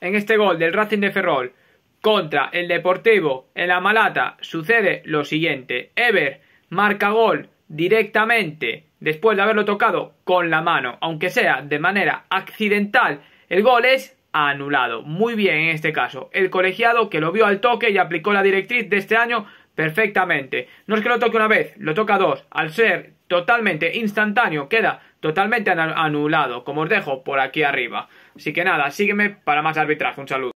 En este gol del Racing de Ferrol contra el Deportivo en la Malata sucede lo siguiente. Ever marca gol directamente después de haberlo tocado con la mano, aunque sea de manera accidental. El gol es anulado. Muy bien en este caso. El colegiado que lo vio al toque y aplicó la directriz de este año perfectamente. No es que lo toque una vez, lo toca dos. Al ser totalmente instantáneo, queda totalmente anulado, como os dejo por aquí arriba. Así que nada, sígueme para más arbitraje. Un saludo.